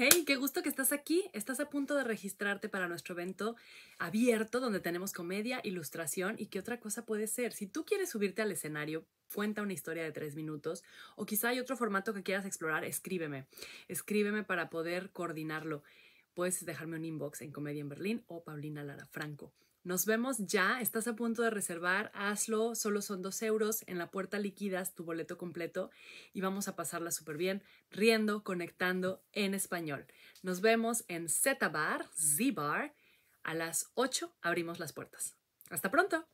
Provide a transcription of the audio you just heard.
Hey, qué gusto que estás aquí. Estás a punto de registrarte para nuestro evento abierto donde tenemos comedia, ilustración y qué otra cosa puede ser. Si tú quieres subirte al escenario, cuenta una historia de tres minutos o quizá hay otro formato que quieras explorar, escríbeme. Escríbeme para poder coordinarlo puedes dejarme un inbox en Comedia en Berlín o Paulina Lara Franco. Nos vemos ya, estás a punto de reservar, hazlo, solo son dos euros, en la puerta líquidas, tu boleto completo y vamos a pasarla súper bien, riendo, conectando en español. Nos vemos en Z Bar, Z Bar, a las 8 abrimos las puertas. Hasta pronto.